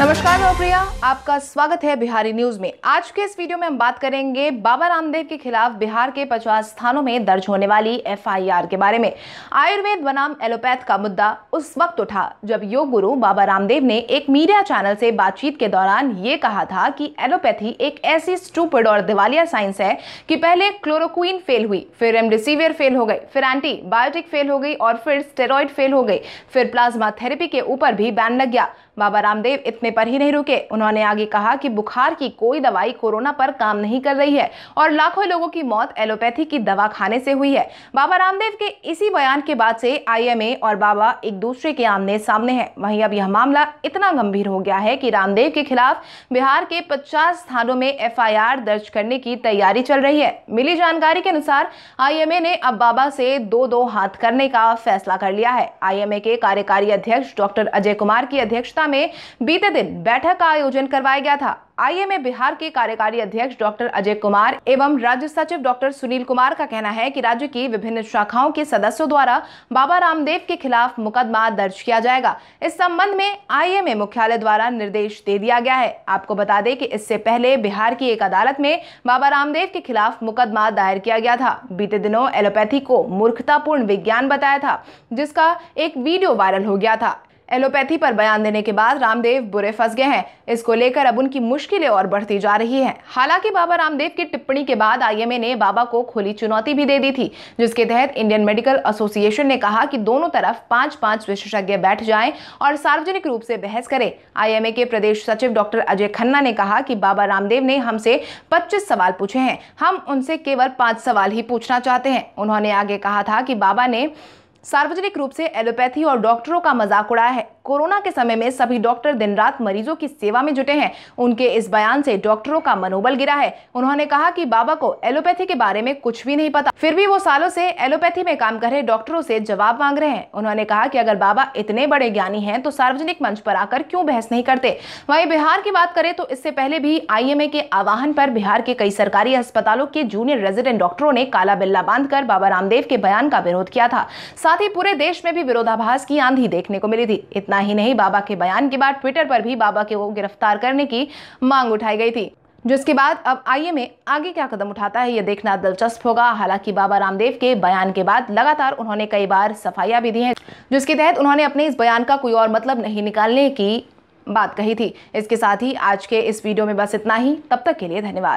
नमस्कार मैं प्रिया आपका स्वागत है बिहारी न्यूज में आज के इस वीडियो में हम बात करेंगे बाबा रामदेव के खिलाफ बिहार के 50 स्थानों में दर्ज होने वाली एफआईआर के बारे में आयुर्वेद बनाम एलोपैथ का मुद्दा उस वक्त उठा जब योग गुरु बाबा रामदेव ने एक मीडिया चैनल से बातचीत के दौरान ये कहा था कि एलोपैथी एक ऐसी स्टूपड और दिवालिया साइंस है कि पहले क्लोरोक्वीन फेल हुई फिर रेमडेसिविर फेल हो गई फिर एंटीबायोटिक फेल हो गई और फिर स्टेरॉयड फेल हो गई फिर प्लाज्मा थेरेपी के ऊपर भी बैन लग गया बाबा रामदेव इतने इतने पर ही नहीं रुके उन्होंने आगे कहा कि बुखार की कोई दवाई कोरोना पर काम नहीं कर रही है और लाखों लोगों की मौत एलोपैथी की दवा खाने से हुई है बाबा रामदेव के इसी बयान के बाद से आईएमए और बाबा एक दूसरे के आमने सामने हैं वहीं अब यह मामला इतना गंभीर हो गया है कि रामदेव के खिलाफ बिहार के पचास थानों में एफ दर्ज करने की तैयारी चल रही है मिली जानकारी के अनुसार आई ने अब बाबा से दो दो हाथ करने का फैसला कर लिया है आई के कार्यकारी अध्यक्ष डॉक्टर अजय कुमार की अध्यक्षता में बीते दिन बैठक का आयोजन करवाया गया था आई में बिहार के कार्यकारी अध्यक्ष डॉक्टर अजय कुमार एवं राज्य सचिव डॉक्टर सुनील कुमार का कहना है कि राज्य की विभिन्न शाखाओं के सदस्यों द्वारा बाबा रामदेव के खिलाफ मुकदमा दर्ज किया जाएगा इस संबंध में आई में मुख्यालय द्वारा निर्देश दे दिया गया है आपको बता दें कि इससे पहले बिहार की एक अदालत में बाबा रामदेव के खिलाफ मुकदमा दायर किया गया था बीते दिनों एलोपैथी को मूर्खतापूर्ण विज्ञान बताया था जिसका एक वीडियो वायरल हो गया था एलोपैथी पर बयान देने के बाद रामदेव बुरे फंस गए हैं इसको लेकर अब उनकी मुश्किलें और बढ़ती जा रही हैं हालांकि बाबा रामदेव की टिप्पणी के बाद आईएमए ने बाबा को खुली चुनौती भी दे दी थी जिसके तहत इंडियन मेडिकल एसोसिएशन ने कहा कि दोनों तरफ पांच पांच विशेषज्ञ बैठ जाएं और सार्वजनिक रूप से बहस करें आई के प्रदेश सचिव डॉक्टर अजय खन्ना ने कहा कि बाबा रामदेव ने हमसे पच्चीस सवाल पूछे हैं हम उनसे केवल पाँच सवाल ही पूछना चाहते हैं उन्होंने आगे कहा था कि बाबा ने सार्वजनिक रूप से एलोपैथी और डॉक्टरों का मजाक उड़ाया है कोरोना के समय में सभी डॉक्टर दिन रात मरीजों की सेवा में जुटे हैं उनके इस बयान से डॉक्टरों का मनोबल गिरा है उन्होंने कहा कि बाबा को एलोपैथी के बारे में कुछ भी नहीं पता फिर भी वो सालों से एलोपैथी में काम कर रहे डॉक्टरों से जवाब मांग रहे हैं उन्होंने कहा कि अगर बाबा इतने बड़े ज्ञानी है तो सार्वजनिक मंच पर आकर क्यों बहस नहीं करते वही बिहार की बात करें तो इससे पहले भी आई के आवाहन पर बिहार के कई सरकारी अस्पतालों के जूनियर रेजिडेंट डॉक्टरों ने काला बिल्ला बांध बाबा रामदेव के बयान का विरोध किया था साथ साथ ही पूरे देश में भी विरोधाभास की आंधी देखने को मिली थी इतना ही नहीं बाबा के बयान के बाद ट्विटर पर भी बाबा के को गिरफ्तार करने की मांग उठाई गई थी जिसके बाद अब आईए में आगे क्या कदम उठाता है ये देखना दिलचस्प होगा हालांकि बाबा रामदेव के बयान के बाद लगातार उन्होंने कई बार सफाइयां भी दी हैं जिसके तहत उन्होंने अपने इस बयान का कोई और मतलब नहीं निकालने की बात कही थी इसके साथ ही आज के इस वीडियो में बस इतना ही तब तक के लिए धन्यवाद